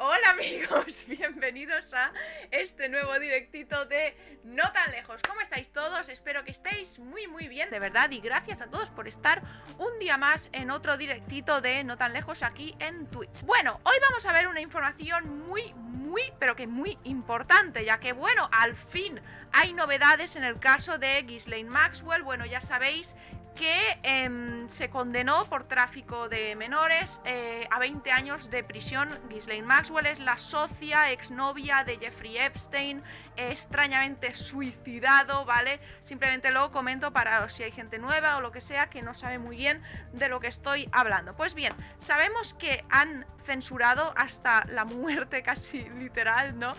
Hola amigos, bienvenidos a este nuevo directito de No tan lejos ¿Cómo estáis todos? Espero que estéis muy muy bien de verdad Y gracias a todos por estar un día más en otro directito de No tan lejos aquí en Twitch Bueno, hoy vamos a ver una información muy muy pero que muy importante Ya que bueno, al fin hay novedades en el caso de Ghislaine Maxwell Bueno, ya sabéis que em, se condenó por tráfico de menores eh, a 20 años de prisión. Ghislaine Maxwell es la socia, exnovia de Jeffrey Epstein, extrañamente suicidado, ¿vale? Simplemente lo comento para si hay gente nueva o lo que sea que no sabe muy bien de lo que estoy hablando. Pues bien, sabemos que han censurado hasta la muerte casi literal, ¿no?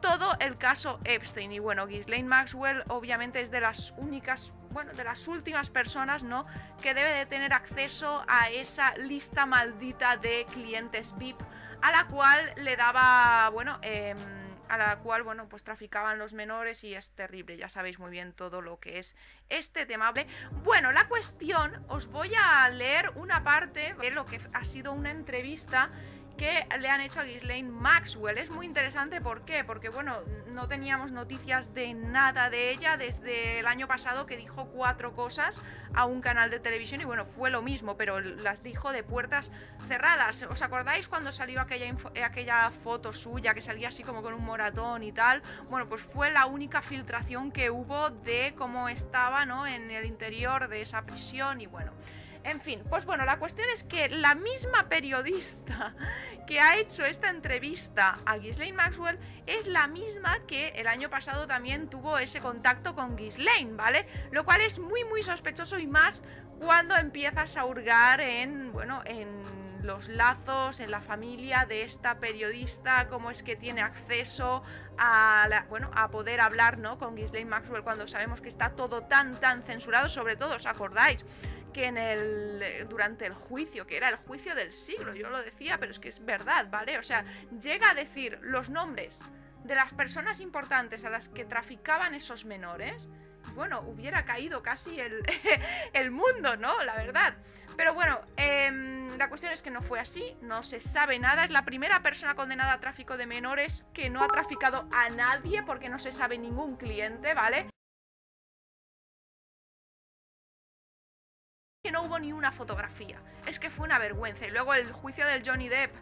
todo el caso Epstein. Y bueno, Ghislaine Maxwell obviamente es de las únicas, bueno, de las últimas personas, ¿no? Que debe de tener acceso a esa lista maldita de clientes VIP, a la cual le daba, bueno, em, a la cual, bueno, pues traficaban los menores y es terrible, ya sabéis muy bien todo lo que es este temable. Bueno, la cuestión, os voy a leer una parte de lo que ha sido una entrevista que le han hecho a Ghislaine Maxwell. Es muy interesante, ¿por qué? Porque, bueno, no teníamos noticias de nada de ella desde el año pasado que dijo cuatro cosas a un canal de televisión y, bueno, fue lo mismo, pero las dijo de puertas cerradas. ¿Os acordáis cuando salió aquella, aquella foto suya que salía así como con un moratón y tal? Bueno, pues fue la única filtración que hubo de cómo estaba, ¿no? En el interior de esa prisión y, bueno... En fin, pues bueno, la cuestión es que la misma periodista que ha hecho esta entrevista a Ghislaine Maxwell es la misma que el año pasado también tuvo ese contacto con Ghislaine, ¿vale? Lo cual es muy, muy sospechoso y más cuando empiezas a hurgar en, bueno, en los lazos en la familia de esta periodista, cómo es que tiene acceso a, bueno, a poder hablar ¿no? con Ghislaine Maxwell cuando sabemos que está todo tan, tan censurado, sobre todo, ¿os acordáis? que en el, durante el juicio, que era el juicio del siglo, yo lo decía, pero es que es verdad, ¿vale? O sea, llega a decir los nombres de las personas importantes a las que traficaban esos menores, bueno, hubiera caído casi el, mundo, ¿no? La verdad. Pero bueno, em, la cuestión es que no fue así, no se sabe nada, es la primera persona condenada a tráfico de menores que no ha traficado a nadie porque no se sabe ningún cliente, ¿vale? no hubo ni una fotografía. Es que fue una vergüenza. Y luego el juicio del Johnny Depp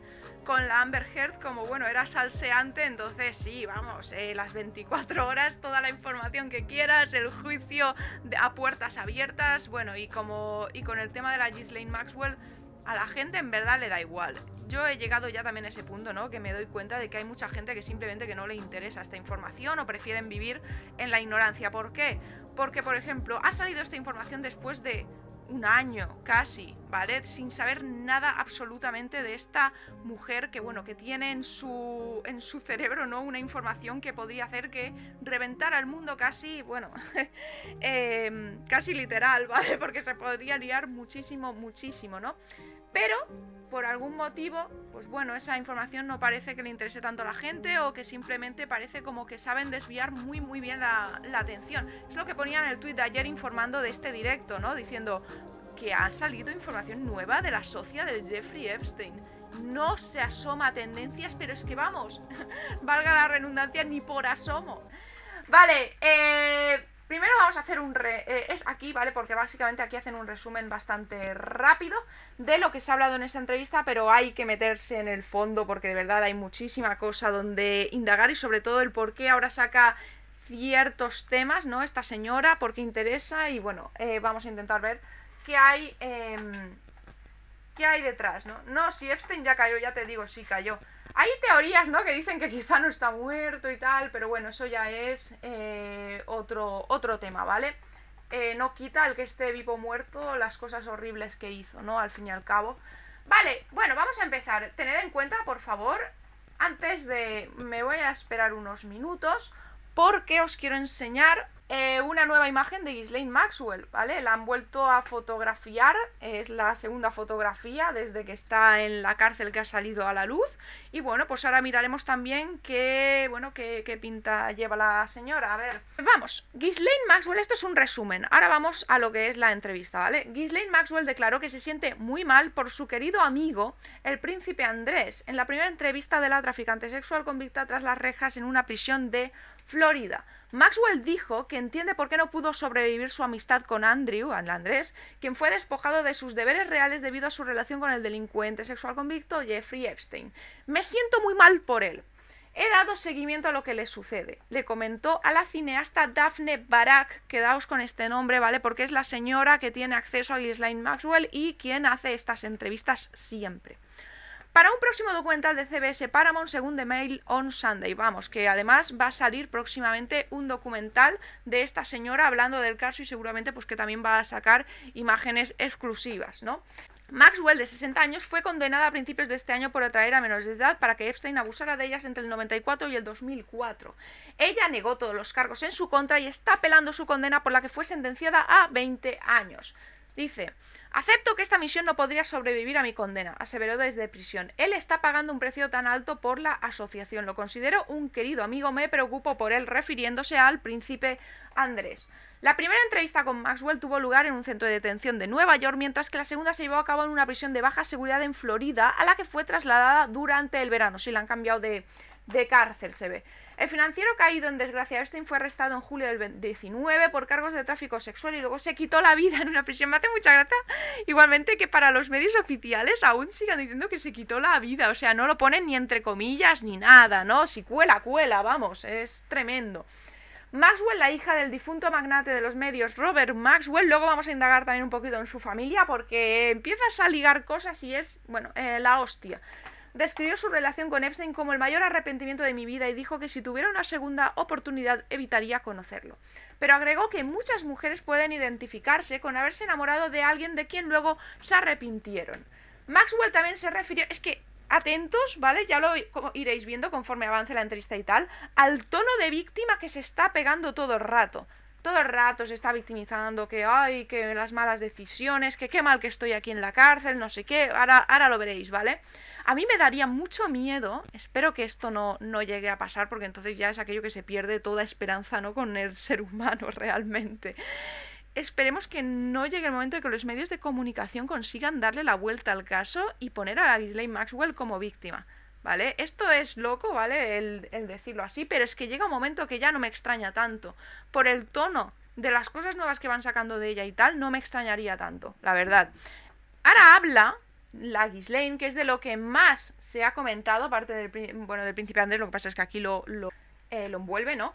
con la Amber Heard, como bueno, era salseante, entonces sí, vamos, eh, las 24 horas, toda la información que quieras, el juicio a puertas abiertas, bueno, y como y con el tema de la Ghislaine Maxwell, a la gente en verdad le da igual. Yo he llegado ya también a ese punto, ¿no? Que me doy cuenta de que hay mucha gente que simplemente que no le interesa esta información o prefieren vivir en la ignorancia. ¿Por qué? Porque, por ejemplo, ha salido esta información después de un año casi, ¿vale? Sin saber nada absolutamente de esta mujer que, bueno, que tiene en su, en su cerebro, ¿no? Una información que podría hacer que reventara el mundo casi, bueno, em, casi literal, ¿vale? Porque se podría liar muchísimo, muchísimo, ¿no? Pero por algún motivo, pues bueno, esa información no parece que le interese tanto a la gente o que simplemente parece como que saben desviar muy muy bien la, atención. Es lo que ponía en el tuit de ayer informando de este directo, ¿no? Diciendo que ha salido información nueva de la socia del Jeffrey Epstein. No se asoma tendencias, pero es que vamos, valga la redundancia, ni por asomo. Vale, eh Primero vamos a hacer un... Eh, es aquí, ¿vale? Porque básicamente aquí hacen un resumen bastante rápido de lo que se ha hablado en esta entrevista, pero hay que meterse en el fondo porque de verdad hay muchísima cosa donde indagar y sobre todo el por qué ahora saca ciertos temas, ¿no? Esta señora, por qué interesa y bueno, eh, vamos a intentar ver qué hay, em, qué hay detrás, ¿no? No, si Epstein ya cayó, ya te digo, sí cayó. Hay teorías, ¿no? Que dicen que quizá no está muerto y tal, pero bueno, eso ya es eh, otro, otro tema, ¿vale? Eh, no quita el que esté vivo muerto las cosas horribles que hizo, ¿no? Al fin y al cabo. Vale, bueno, vamos a empezar. Tened en cuenta, por favor, antes de... Me voy a esperar unos minutos porque os quiero enseñar eh, una nueva imagen de Ghislaine Maxwell, ¿vale? La han vuelto a fotografiar, es la segunda fotografía desde que está en la cárcel que ha salido a la luz. Y bueno, pues ahora miraremos también qué, bueno, qué, qué pinta lleva la señora. A ver, vamos, Ghislaine Maxwell, esto es un resumen. Ahora vamos a lo que es la entrevista, ¿vale? Ghislaine Maxwell declaró que se siente muy mal por su querido amigo, el príncipe Andrés, en la primera entrevista de la traficante sexual convicta tras las rejas en una prisión de Florida. Maxwell dijo que entiende por qué no pudo sobrevivir su amistad con Andrew, Andrés, quien fue despojado de sus deberes reales debido a su relación con el delincuente sexual convicto Jeffrey Epstein. Me siento muy mal por él. He dado seguimiento a lo que le sucede, le comentó a la cineasta Daphne Barak, quedaos con este nombre, ¿vale? Porque es la señora que tiene acceso a Ghislaine Maxwell y quien hace estas entrevistas siempre para un próximo documental de CBS Paramount según The Mail on Sunday. Vamos, que además va a salir próximamente un documental de esta señora hablando del caso y seguramente pues que también va a sacar imágenes exclusivas, ¿no? Maxwell, de 60 años, fue condenada a principios de este año por atraer a menores de edad para que Epstein abusara de ellas entre el 94 y el 2004. Ella negó todos los cargos en su contra y está apelando su condena por la que fue sentenciada a 20 años. Dice, Acepto que esta misión no podría sobrevivir a mi condena, aseveró desde prisión. Él está pagando un precio tan alto por la asociación. Lo considero un querido amigo, me preocupo por él, refiriéndose al príncipe Andrés. La primera entrevista con Maxwell tuvo lugar en un centro de detención de Nueva York, mientras que la segunda se llevó a cabo en una prisión de baja seguridad en Florida, a la que fue trasladada durante el verano. Si sí, la han cambiado de cárcel, se ve. El financiero caído en desgracia Epstein fue arrestado en julio del 19 por cargos de tráfico sexual y luego se quitó la vida en una prisión. Me hace mucha gracia igualmente que para los medios oficiales aún sigan diciendo que se quitó la vida. O sea, no lo ponen ni entre comillas ni nada, ¿no? Si cuela, cuela, vamos, es tremendo. Maxwell, la hija del difunto magnate de los medios Robert Maxwell, luego vamos a indagar también un poquito en su familia porque empiezas a ligar cosas y es, bueno, eh, la hostia describió su relación con Epstein como el mayor arrepentimiento de mi vida y dijo que si tuviera una segunda oportunidad evitaría conocerlo. Pero agregó que muchas mujeres pueden identificarse con haberse enamorado de alguien de quien luego se arrepintieron. Maxwell también se refirió, es que atentos, ¿vale? Ya lo iréis viendo conforme avance la entrevista y tal, al tono de víctima que se está pegando todo el rato todo el rato se está victimizando, que ay, que las malas decisiones, que qué mal que estoy aquí en la cárcel, no sé qué, ahora, ahora lo veréis, ¿vale? A mí me daría mucho miedo, espero que esto no, no llegue a pasar, porque entonces ya es aquello que se pierde toda esperanza ¿no? con el ser humano realmente. Esperemos que no llegue el momento de que los medios de comunicación consigan darle la vuelta al caso y poner a Ghislaine Maxwell como víctima. ¿vale? Esto es loco, ¿vale? El, el, decirlo así, pero es que llega un momento que ya no me extraña tanto. Por el tono de las cosas nuevas que van sacando de ella y tal, no me extrañaría tanto, la verdad. Ahora habla la Ghislaine, que es de lo que más se ha comentado, aparte del, bueno, del príncipe Andrés, lo que pasa es que aquí lo, eh, lo, envuelve, ¿no?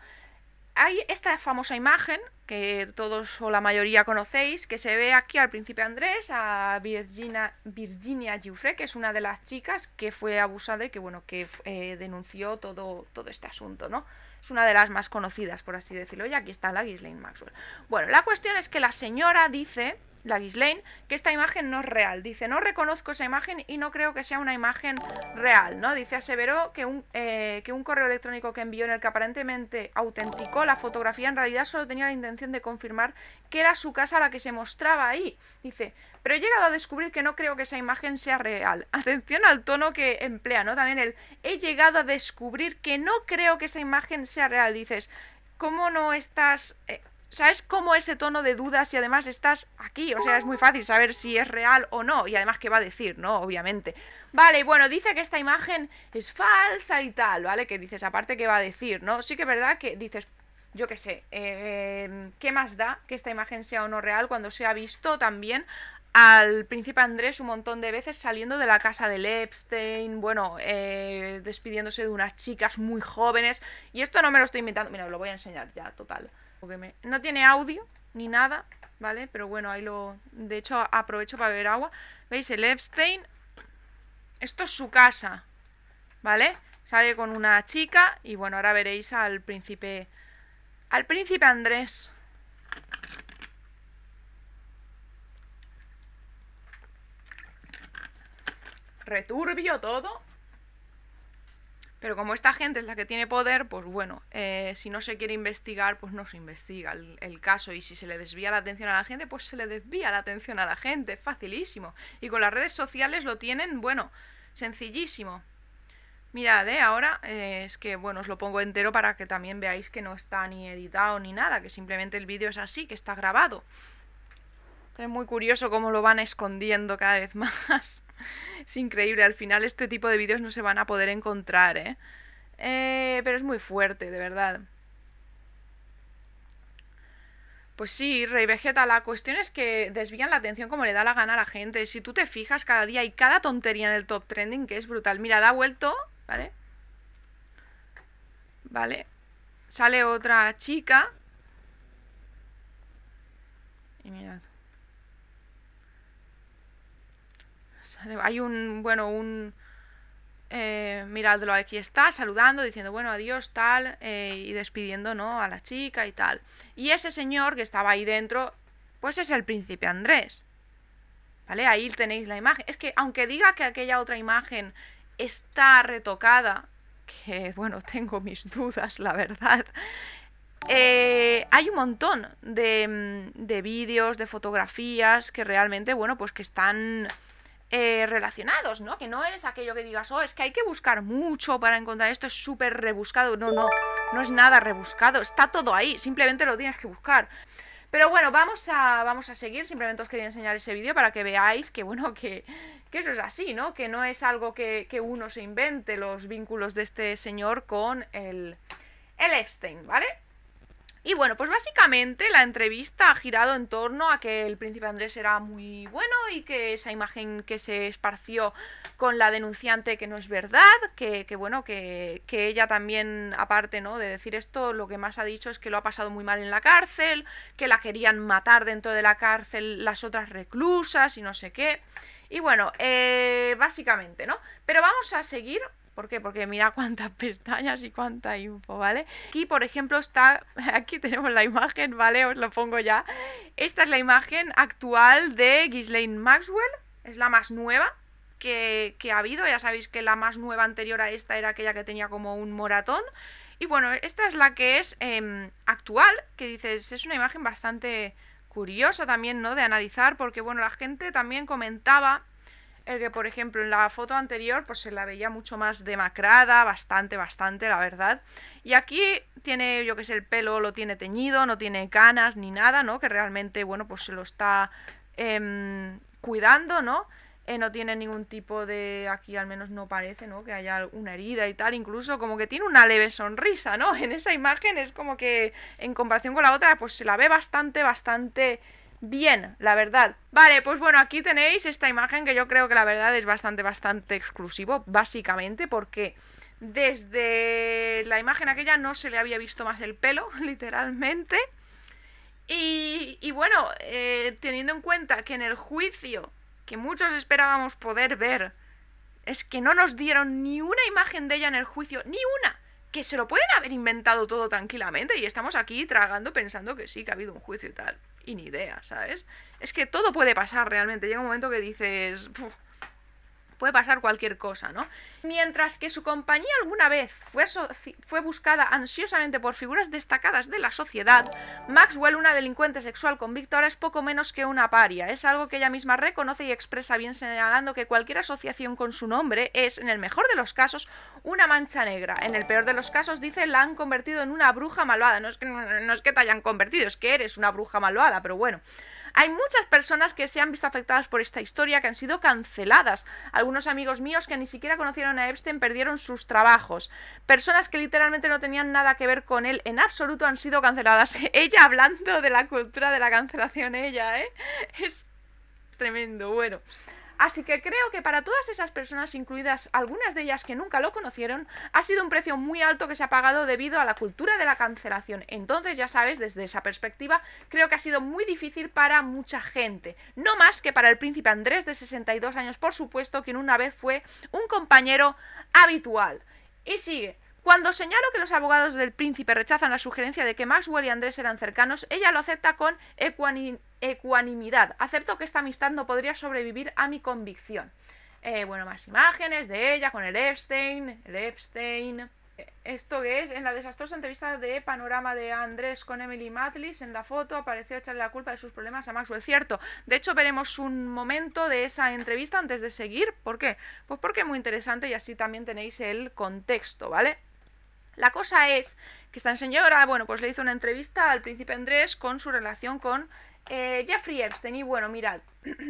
Hay esta famosa imagen que todos o la mayoría conocéis, que se ve aquí al príncipe Andrés, a Virginia, Virginia Giuffre, que es una de las chicas que fue abusada y que, bueno, que eh, denunció todo, todo este asunto, ¿no? es una de las más conocidas, por así decirlo, y aquí está la Ghislaine Maxwell. Bueno, la cuestión es que la señora dice la Ghislaine, que esta imagen no es real. Dice, no reconozco esa imagen y no creo que sea una imagen real, ¿no? Dice, aseveró que un, eh, que un correo electrónico que envió en el que aparentemente autenticó la fotografía en realidad solo tenía la intención de confirmar que era su casa la que se mostraba ahí. Dice, pero he llegado a descubrir que no creo que esa imagen sea real. Atención al tono que emplea, ¿no? También el, he llegado a descubrir que no creo que esa imagen sea real. Dices, ¿cómo no estás... Eh, ¿Sabes cómo ese tono de dudas y además estás aquí? O sea, es muy fácil saber si es real o no y además qué va a decir, ¿no? Obviamente. Vale, y bueno, dice que esta imagen es falsa y tal, ¿vale? Que dices, aparte qué va a decir, ¿no? Sí que es verdad que dices, yo qué sé, em, ¿qué más da que esta imagen sea o no real cuando se ha visto también al príncipe Andrés un montón de veces saliendo de la casa del Epstein, bueno, eh, despidiéndose de unas chicas muy jóvenes y esto no me lo estoy inventando, mira, os lo voy a enseñar ya, total. No tiene audio ni nada, ¿vale? Pero bueno, ahí lo... De hecho, aprovecho para beber agua. ¿Veis? El Epstein... Esto es su casa, ¿vale? Sale con una chica y bueno, ahora veréis al príncipe... Al príncipe Andrés. Returbio todo. Pero como esta gente es la que tiene poder, pues bueno, eh, si no se quiere investigar, pues no se investiga el, caso. Y si se le desvía la atención a la gente, pues se le desvía la atención a la gente. Facilísimo. Y con las redes sociales lo tienen, bueno, sencillísimo. Mirad, de eh, ahora eh, es que, bueno, os lo pongo entero para que también veáis que no está ni editado ni nada, que simplemente el vídeo es así, que está grabado. Es muy curioso cómo lo van escondiendo cada vez más. es increíble, al final este tipo de vídeos no se van a poder encontrar, ¿eh? ¿eh? pero es muy fuerte, de verdad. Pues sí, Rey Vegeta, la cuestión es que desvían la atención como le da la gana a la gente. Si tú te fijas cada día y cada tontería en el top trending, que es brutal. Mira, da vuelto, ¿vale? Vale. Sale otra chica. Y mirad. Hay un, bueno, un... Eh, miradlo, aquí está, saludando, diciendo, bueno, adiós, tal, eh, y despidiendo, ¿no? A la chica y tal. Y ese señor que estaba ahí dentro, pues es el príncipe Andrés. ¿Vale? Ahí tenéis la imagen. Es que aunque diga que aquella otra imagen está retocada, que bueno, tengo mis dudas, la verdad. Eh, hay un montón de, mm, de vídeos, de fotografías que realmente, bueno, pues que están eh, relacionados, ¿no? Que no es aquello que digas, oh, es que hay que buscar mucho para encontrar esto, es súper rebuscado. No, no, no es nada rebuscado, está todo ahí, simplemente lo tienes que buscar. Pero bueno, vamos a, vamos a seguir, simplemente os quería enseñar ese vídeo para que veáis que, bueno, que, eso es así, ¿no? Que no es algo que, uno se invente los vínculos de este señor con el, el Epstein, ¿vale? Y bueno, pues básicamente la entrevista ha girado en torno a que el príncipe Andrés era muy bueno y que esa imagen que se esparció con la denunciante que no es verdad, que, bueno, que, ella también, aparte ¿no? de decir esto, lo que más ha dicho es que lo ha pasado muy mal en la cárcel, que la querían matar dentro de la cárcel las otras reclusas y no sé qué. Y bueno, eh, básicamente, ¿no? Pero vamos a seguir ¿Por qué? Porque mira cuántas pestañas y cuánta info, ¿vale? Aquí, por ejemplo, está, aquí tenemos la imagen, ¿vale? Os lo pongo ya. Esta es la imagen actual de Ghislaine Maxwell, es la más nueva que, ha habido, ya sabéis que la más nueva anterior a esta era aquella que tenía como un moratón. Y bueno, esta es la que es em, actual, que dices, es una imagen bastante curiosa también, ¿no? De analizar, porque bueno, la gente también comentaba el que por ejemplo en la foto anterior pues se la veía mucho más demacrada, bastante, bastante, la verdad. Y aquí tiene, yo que sé, el pelo lo tiene teñido, no tiene canas ni nada, ¿no? Que realmente, bueno, pues se lo está em, cuidando, ¿no? Eh, no tiene ningún tipo de, aquí al menos no parece, ¿no? Que haya una herida y tal, incluso como que tiene una leve sonrisa, ¿no? En esa imagen es como que en comparación con la otra, pues se la ve bastante, bastante bien, la verdad. Vale, pues bueno, aquí tenéis esta imagen que yo creo que la verdad es bastante, bastante exclusivo, básicamente porque desde la imagen aquella no se le había visto más el pelo, literalmente. Y, bueno, eh, teniendo en cuenta que en el juicio que muchos esperábamos poder ver, es que no nos dieron ni una imagen de ella en el juicio, ni una que se lo pueden haber inventado todo tranquilamente y estamos aquí tragando pensando que sí, que ha habido un juicio y tal ni idea, ¿sabes? Es que todo puede pasar realmente. Llega un momento que dices puede pasar cualquier cosa, ¿no? Mientras que su compañía alguna vez fue, buscada ansiosamente por figuras destacadas de la sociedad, Maxwell, una delincuente sexual convicta, ahora es poco menos que una paria. Es algo que ella misma reconoce y expresa bien señalando que cualquier asociación con su nombre es, en el mejor de los casos, una mancha negra. En el peor de los casos, dice, la han convertido en una bruja malvada. No que, no es que te hayan convertido, es que eres una bruja malvada, pero bueno. Hay muchas personas que se han visto afectadas por esta historia, que han sido canceladas. Algunos amigos míos que ni siquiera conocieron a Epstein perdieron sus trabajos. Personas que literalmente no tenían nada que ver con él en absoluto han sido canceladas. ella hablando de la cultura de la cancelación, ella, ¿eh? Es tremendo. Bueno. Así que creo que para todas esas personas, incluidas algunas de ellas que nunca lo conocieron, ha sido un precio muy alto que se ha pagado debido a la cultura de la cancelación. Entonces, ya sabes, desde esa perspectiva, creo que ha sido muy difícil para mucha gente. No más que para el príncipe Andrés de 62 años, por supuesto, quien una vez fue un compañero habitual. Y sigue. Cuando señalo que los abogados del príncipe rechazan la sugerencia de que Maxwell y Andrés eran cercanos, ella lo acepta con ecuanimidad ecuanimidad. Acepto que esta amistad no podría sobrevivir a mi convicción. Eh, bueno, más imágenes de ella con el Epstein, el Epstein. Esto que es, en la desastrosa entrevista de Panorama de Andrés con Emily Matlis, en la foto apareció echarle la culpa de sus problemas a Maxwell. Cierto, de hecho veremos un momento de esa entrevista antes de seguir. ¿Por qué? Pues porque es muy interesante y así también tenéis el contexto, ¿vale? La cosa es que esta señora, bueno, pues le hizo una entrevista al príncipe Andrés con su relación con eh, Jeffrey Epstein, y bueno, mirad,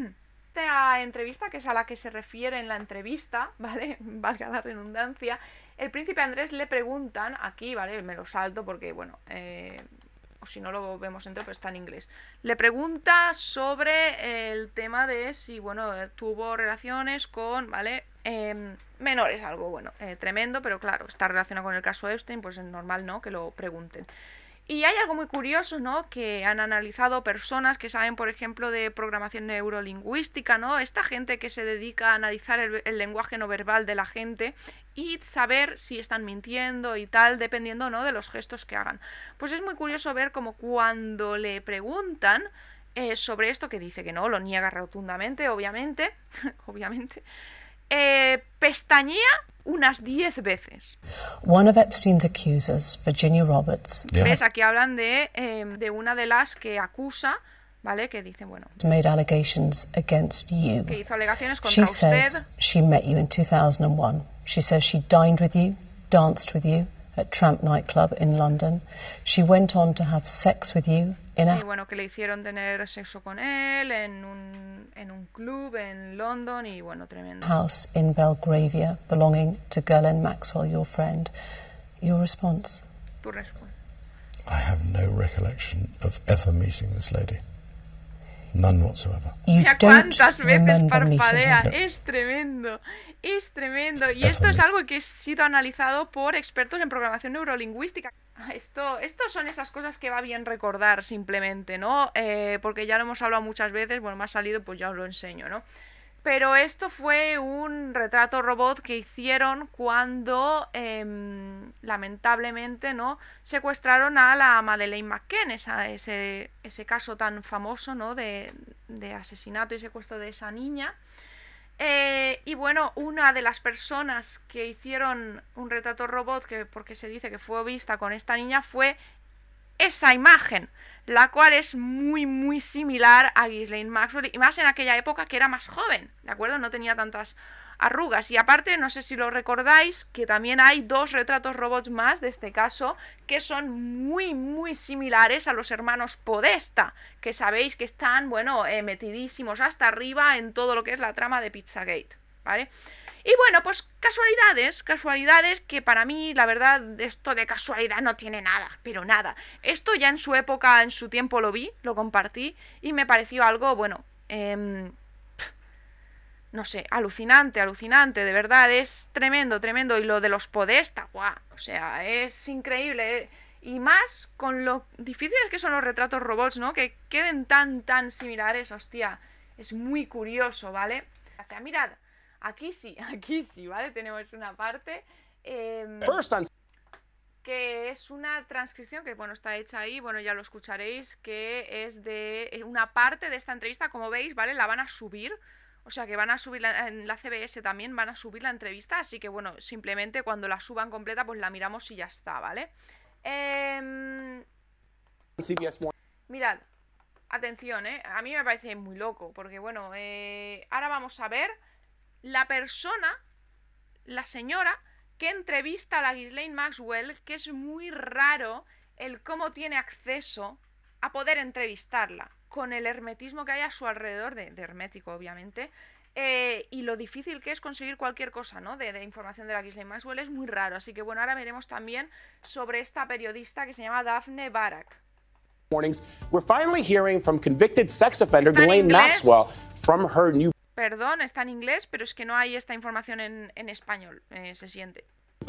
esta entrevista, que es a la que se refiere en la entrevista, ¿vale? Valga la redundancia, el príncipe Andrés le preguntan, aquí, ¿vale? Me lo salto porque, bueno, eh, o si no lo vemos entero, pero está en inglés. Le pregunta sobre el tema de si, bueno, eh, tuvo relaciones con, ¿vale? Em, menores, algo, bueno, tremendo, pero claro, está relacionado con el caso Epstein, pues es normal, ¿no? Que lo pregunten. Y hay algo muy curioso, ¿no? Que han analizado personas que saben, por ejemplo, de programación neurolingüística, ¿no? Esta gente que se dedica a analizar el, lenguaje no verbal de la gente y saber si están mintiendo y tal, dependiendo, ¿no? De los gestos que hagan. Pues es muy curioso ver cómo cuando le preguntan eh, sobre esto, que dice que no, lo niega rotundamente, obviamente, obviamente, eh, pestañea unas 10 veces. One of Epstein's accusers, Virginia Roberts. Yeah. ¿Ves? Aquí hablan de, eh, de una de las que acusa ¿vale? Que dice, bueno, made allegations against you. Que hizo alegaciones contra she usted. says she met you in 2001. She says she dined with you, danced with you at Tramp nightclub in London. She went on to have sex with you Y bueno, que le hicieron tener sexo con él en un, en un club en London y bueno, tremendo. House in Belgravia, belonging to Gerlin Maxwell, your friend. Your response? Tu respuesta. I have no recollection of ever meeting this lady. None whatsoever. You Mira cuántas veces parpadea. Es tremendo. Es tremendo. Y esto es algo que ha sido analizado por expertos en programación neurolingüística. Ah, esto, son esas cosas que va bien recordar simplemente, ¿no? Eh, porque ya lo hemos hablado muchas veces, bueno, me ha salido, pues ya os lo enseño, ¿no? Pero esto fue un retrato robot que hicieron cuando, em, lamentablemente, ¿no? Secuestraron a la Madeleine McKen, ese, ese caso tan famoso, ¿no? De, de asesinato y secuestro de esa niña. Eh, y bueno, una de las personas que hicieron un retrato robot, que porque se dice que fue vista con esta niña, fue esa imagen la cual es muy, muy similar a Ghislaine Maxwell, y más en aquella época que era más joven, ¿de acuerdo? No tenía tantas arrugas. Y aparte, no sé si lo recordáis, que también hay dos retratos robots más de este caso que son muy, muy similares a los hermanos Podesta, que sabéis que están, bueno, eh, metidísimos hasta arriba en todo lo que es la trama de Pizzagate, ¿vale? Y bueno, pues casualidades, casualidades que para mí, la verdad, esto de casualidad no tiene nada, pero nada. Esto ya en su época, en su tiempo lo vi, lo compartí y me pareció algo, bueno, em, no sé, alucinante, alucinante, de verdad, es tremendo, tremendo. Y lo de los podesta, guau, o sea, es increíble. Eh. Y más con lo difíciles que son los retratos robots, ¿no? Que queden tan, tan similares, hostia, es muy curioso, ¿vale? Ah, mirad. Aquí sí, aquí sí, ¿vale? Tenemos una parte em, que es una transcripción que, bueno, está hecha ahí, bueno, ya lo escucharéis, que es de eh, una parte de esta entrevista, como veis, ¿vale? La van a subir. O sea que van a subir en la CBS también, van a subir la entrevista, así que bueno, simplemente cuando la suban completa, pues la miramos y ya está, ¿vale? Em, mirad, atención, ¿eh? A mí me parece muy loco, porque bueno, eh, ahora vamos a ver la persona, la señora, que entrevista a la Ghislaine Maxwell, que es muy raro el cómo tiene acceso a poder entrevistarla, con el hermetismo que hay a su alrededor, de, hermético obviamente, eh, y lo difícil que es conseguir cualquier cosa, ¿no? De, información de la Ghislaine Maxwell es muy raro. Así que bueno, ahora veremos también sobre esta periodista que se llama Daphne Barak. Mornings, we're finally hearing from convicted sex offender Ghislaine Maxwell from her new perdón, está en inglés, pero es que no hay esta información en, en español, eh, se siente.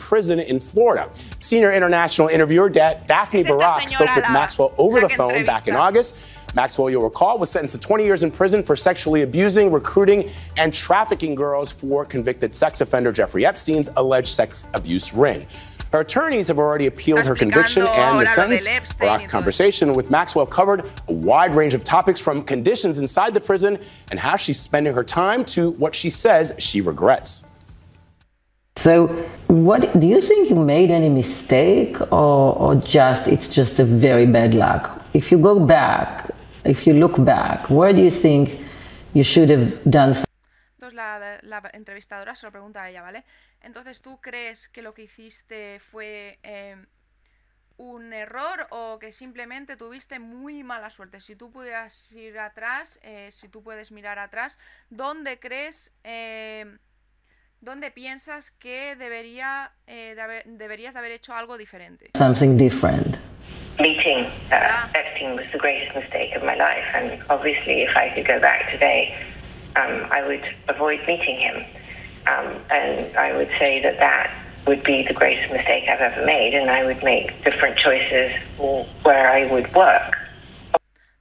Prison in Florida. Senior international interviewer da Daphne Barak spoke with Maxwell over the phone entrevista. back in August. Maxwell, you'll recall, was sentenced to 20 years in prison for sexually abusing, recruiting, and trafficking girls for convicted sex offender Jeffrey Epstein's alleged sex abuse ring. Her attorneys have already appealed her conviction and the sentence. The conversation with Maxwell covered a wide range of topics from conditions inside the prison and how she's spending her time to what she says she regrets. So, what do you think you made any mistake, or, or just it's just a very bad luck? If you go back, if you look back, where do you think you should have done something? la, entrevistadora se lo pregunta a ella, ¿vale? Entonces, ¿tú crees que lo que hiciste fue em, un error o que simplemente tuviste muy mala suerte? Si tú pudieras ir atrás, eh, si tú puedes mirar atrás, ¿dónde crees, em, dónde piensas que debería, eh, deberías de haber hecho algo diferente? Something different. meeting uh, ah. was the greatest mistake of my life and obviously if I could go back today um, I would avoid meeting him. Um, and I would say that that would be the greatest mistake I've ever made, and I would make different choices where I would work.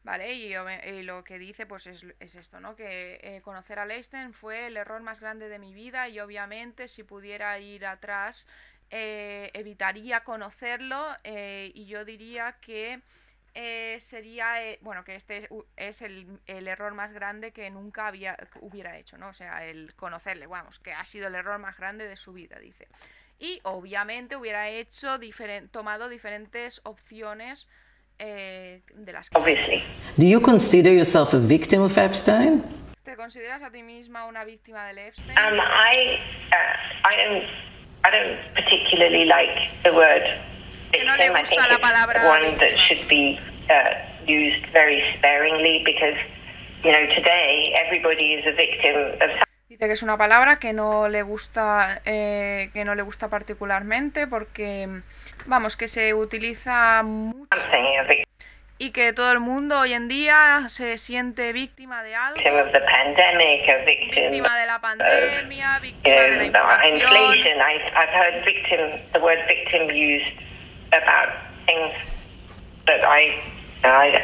Vale, y, y lo que dice pues es, es esto, ¿no? Que eh, conocer a Leisten fue el error más grande de mi vida y obviamente si pudiera ir atrás eh, evitaría conocerlo eh, y yo diría que eh, sería, eh, bueno, que este es el, error más grande que nunca había, hubiera hecho, ¿no? O sea, el conocerle, vamos, que ha sido el error más grande de su vida, dice. Y obviamente hubiera hecho tomado diferentes opciones eh, de las que... Do you consider yourself a victim of Epstein? ¿Te consideras a ti misma una víctima del Epstein? Um, I, uh, I, I don't particularly like the word que no le gusta la palabra. One that should be uh, used very sparingly because you know today everybody is a victim of Dice que es una palabra que no le gusta, eh, que no le gusta particularmente porque, vamos, que se utiliza mucho y que todo el mundo hoy en día se siente víctima de algo, víctima de la pandemia, víctima de la inflación. about things that I, that I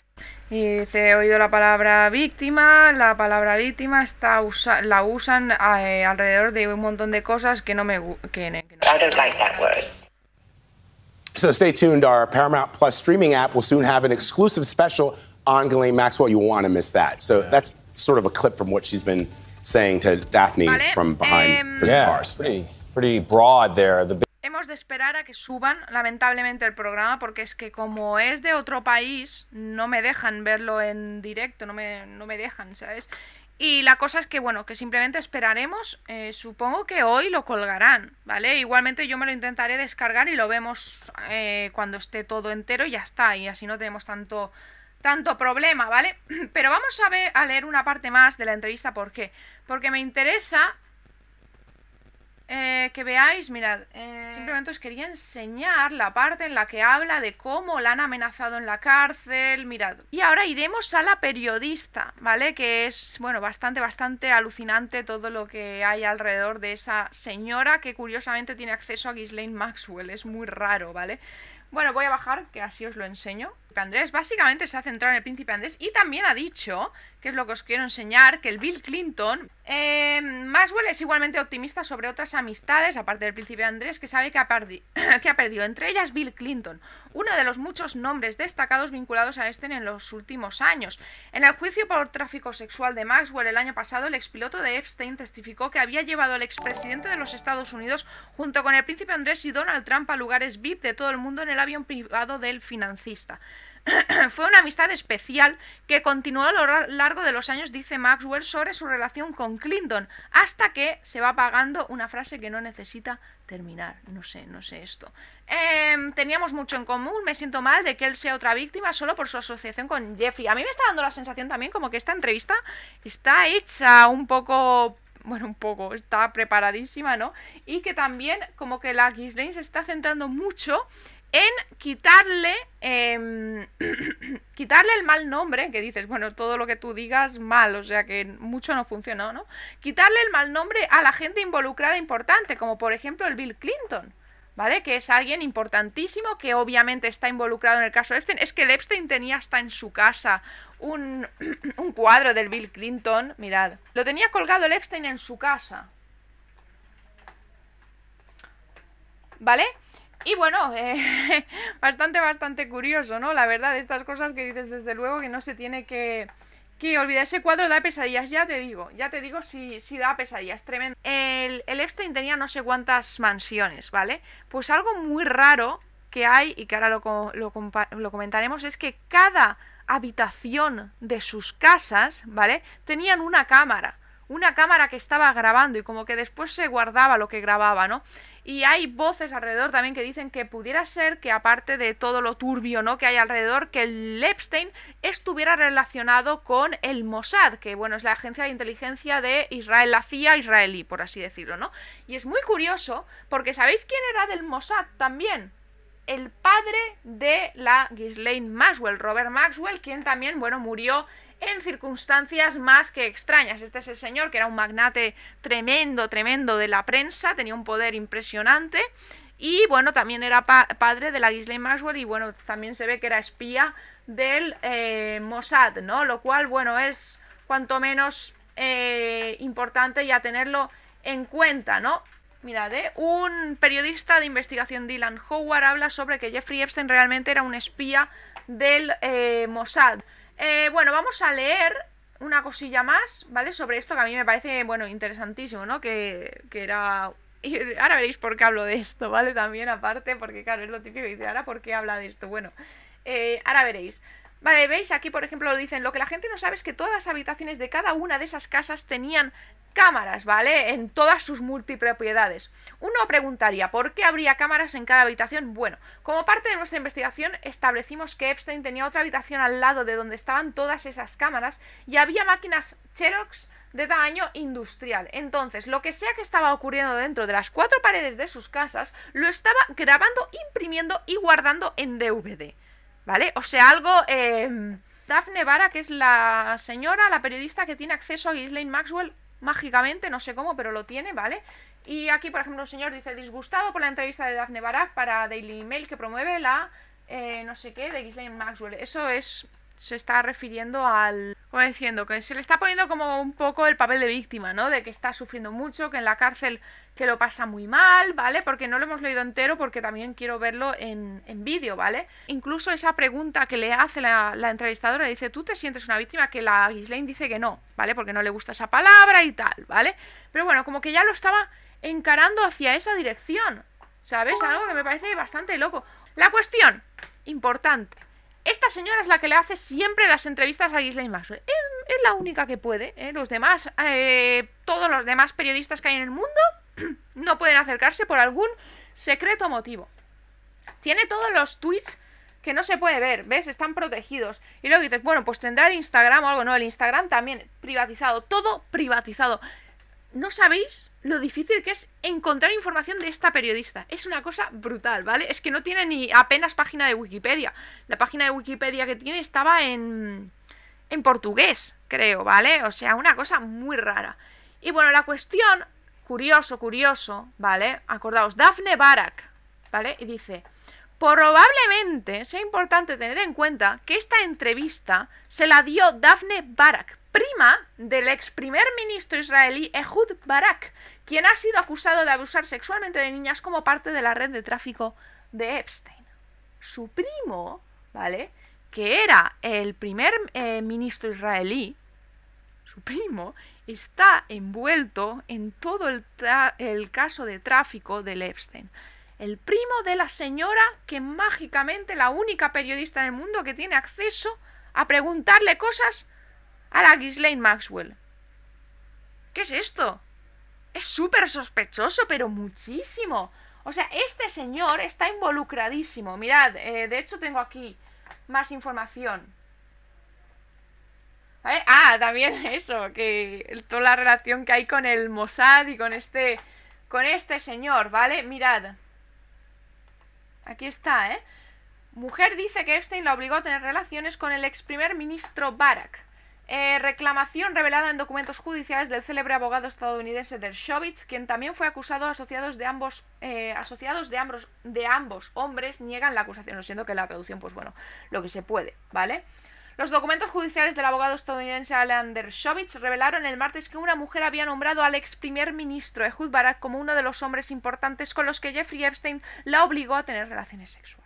Y dice, he oído la palabra víctima, la palabra víctima está usa la usan eh, alrededor de un montón de cosas que no me no. don't like that word. So stay tuned. Our Paramount Plus streaming app will soon have an exclusive special on Ghislaine Maxwell. You want to miss that. So yeah. that's sort of a clip from what she's been saying to Daphne vale. from behind um, prison yeah, bars. Pretty, pretty broad there. The de esperar a que suban, lamentablemente, el programa, porque es que como es de otro país, no me dejan verlo en directo, no me, no me dejan, ¿sabes? Y la cosa es que, bueno, que simplemente esperaremos, eh, supongo que hoy lo colgarán, ¿vale? Igualmente yo me lo intentaré descargar y lo vemos eh, cuando esté todo entero y ya está, y así no tenemos tanto, tanto problema, ¿vale? Pero vamos a, ver, a leer una parte más de la entrevista, ¿por qué? Porque me interesa eh, que veáis, mirad, eh, simplemente os quería enseñar la parte en la que habla de cómo la han amenazado en la cárcel, mirad. Y ahora iremos a la periodista, ¿vale? Que es, bueno, bastante, bastante alucinante todo lo que hay alrededor de esa señora que curiosamente tiene acceso a Ghislaine Maxwell, es muy raro, ¿vale? Bueno, voy a bajar, que así os lo enseño. Andrés. Básicamente se ha centrado en el príncipe Andrés y también ha dicho, que es lo que os quiero enseñar, que el Bill Clinton... Eh, Maxwell es igualmente optimista sobre otras amistades, aparte del príncipe Andrés, que sabe que ha, que ha perdido, entre ellas Bill Clinton, uno de los muchos nombres destacados vinculados a este en los últimos años. En el juicio por tráfico sexual de Maxwell el año pasado, el expiloto de Epstein testificó que había llevado al expresidente de los Estados Unidos junto con el príncipe Andrés y Donald Trump a lugares VIP de todo el mundo en el avión privado del financista. Fue una amistad especial que continuó a lo largo de los años, dice Maxwell, sobre su relación con Clinton, hasta que se va apagando una frase que no necesita terminar. No sé, no sé esto. Em, teníamos mucho en común, me siento mal de que él sea otra víctima solo por su asociación con Jeffrey. A mí me está dando la sensación también como que esta entrevista está hecha un poco bueno, un poco, está preparadísima, ¿no? Y que también como que la Ghislaine se está centrando mucho en quitarle, em, quitarle el mal nombre, que dices, bueno, todo lo que tú digas mal, o sea que mucho no funcionó, ¿no? Quitarle el mal nombre a la gente involucrada importante, como por ejemplo el Bill Clinton. ¿Vale? Que es alguien importantísimo que obviamente está involucrado en el caso Epstein. Es que el Epstein tenía hasta en su casa un, un cuadro del Bill Clinton. Mirad, lo tenía colgado el Epstein en su casa. ¿Vale? Y bueno, eh, bastante, bastante curioso, ¿no? La verdad, estas cosas que dices desde luego que no se tiene que, que olvidar. Ese cuadro da pesadillas, ya te digo, ya te digo si, si da pesadillas, tremendo. El, el Epstein tenía no sé cuántas mansiones, ¿vale? Pues algo muy raro que hay, y que ahora lo comentaremos, es que cada habitación de sus casas, ¿vale? Tenían una cámara una cámara que estaba grabando y como que después se guardaba lo que grababa, ¿no? Y hay voces alrededor también que dicen que pudiera ser que aparte de todo lo turbio, ¿no? que hay alrededor, que el Epstein estuviera relacionado con el Mossad, que bueno, es la agencia de inteligencia de Israel, la CIA israelí, por así decirlo, ¿no? Y es muy curioso porque ¿sabéis quién era del Mossad también? el padre de la Ghislaine Maxwell, Robert Maxwell, quien también, bueno, murió en circunstancias más que extrañas. Este es el señor que era un magnate tremendo, tremendo de la prensa, tenía un poder impresionante. Y bueno, también era padre de la Ghislaine Maxwell y bueno, también se ve que era espía del eh, Mossad, ¿no? Lo cual, bueno, es cuanto menos eh, importante ya tenerlo en cuenta, ¿no? Mirad, un periodista de investigación Dylan Howard habla sobre que Jeffrey Epstein realmente era un espía del eh, Mossad. Eh, bueno, vamos a leer una cosilla más, ¿vale? Sobre esto que a mí me parece, bueno, interesantísimo, ¿no? Que, que era... ahora veréis por qué hablo de esto, ¿vale? También aparte, porque claro, es lo típico ¿y dice, ¿ahora por qué habla de esto? Bueno, eh, ahora veréis. Vale, veis, aquí por ejemplo lo dicen, lo que la gente no sabe es que todas las habitaciones de cada una de esas casas tenían cámaras, ¿vale? En todas sus multipropiedades. Uno preguntaría, ¿por qué habría cámaras en cada habitación? Bueno, como parte de nuestra investigación establecimos que Epstein tenía otra habitación al lado de donde estaban todas esas cámaras y había máquinas Xerox de tamaño industrial. Entonces, lo que sea que estaba ocurriendo dentro de las cuatro paredes de sus casas, lo estaba grabando, imprimiendo y guardando en DVD. ¿Vale? O sea, algo... Eh, Daphne que es la señora, la periodista que tiene acceso a Ghislaine Maxwell mágicamente, no sé cómo, pero lo tiene, ¿vale? Y aquí, por ejemplo, un señor dice, disgustado por la entrevista de Daphne Barak para Daily Mail que promueve la, eh, no sé qué, de Ghislaine Maxwell. Eso es se está refiriendo al... Como diciendo, que se le está poniendo como un poco el papel de víctima, ¿no? De que está sufriendo mucho, que en la cárcel que lo pasa muy mal, ¿vale? Porque no lo hemos leído entero porque también quiero verlo en, vídeo, ¿vale? Incluso esa pregunta que le hace la, la entrevistadora, dice, ¿tú te sientes una víctima? Que la Ghislaine dice que no, ¿vale? Porque no le gusta esa palabra y tal, ¿vale? Pero bueno, como que ya lo estaba encarando hacia esa dirección, ¿sabes? Oh. Algo que me parece bastante loco. La cuestión importante esta señora es la que le hace siempre las entrevistas a Gisley Maxwell. Es, la única que puede. ¿eh? Los demás, eh, todos los demás periodistas que hay en el mundo no pueden acercarse por algún secreto motivo. Tiene todos los tweets que no se puede ver, ¿ves? Están protegidos. Y luego dices, bueno, pues tendrá el Instagram o algo. No, el Instagram también privatizado, todo privatizado. ¿No sabéis lo difícil que es encontrar información de esta periodista. Es una cosa brutal, ¿vale? Es que no tiene ni apenas página de Wikipedia. La página de Wikipedia que tiene estaba en, en portugués, creo, ¿vale? O sea, una cosa muy rara. Y bueno, la cuestión, curioso, curioso, ¿vale? Acordaos, Daphne Barak, ¿vale? Y dice, probablemente sea importante tener en cuenta que esta entrevista se la dio Daphne Barak, prima del ex primer ministro israelí Ehud Barak, quien ha sido acusado de abusar sexualmente de niñas como parte de la red de tráfico de Epstein. Su primo, ¿vale? Que era el primer eh, ministro israelí, su primo, está envuelto en todo el, caso de tráfico del Epstein. El primo de la señora que mágicamente la única periodista en el mundo que tiene acceso a preguntarle cosas a la Maxwell. ¿Qué es esto? Es súper sospechoso, pero muchísimo. O sea, este señor está involucradísimo. Mirad, eh, de hecho tengo aquí más información. Ah, también eso, que toda la relación que hay con el Mossad y con este, con este señor, ¿vale? Mirad. Aquí está, ¿eh? Mujer dice que Epstein la obligó a tener relaciones con el ex primer ministro Barak. Eh, reclamación revelada en documentos judiciales del célebre abogado estadounidense Dershowitz, quien también fue acusado asociados de ambos eh, asociados de ambos de ambos hombres niegan la acusación, siendo que la traducción, pues bueno, lo que se puede, ¿vale? Los documentos judiciales del abogado estadounidense Alan Dershowitz revelaron el martes que una mujer había nombrado al ex primer ministro de Barak como uno de los hombres importantes con los que Jeffrey Epstein la obligó a tener relaciones sexuales.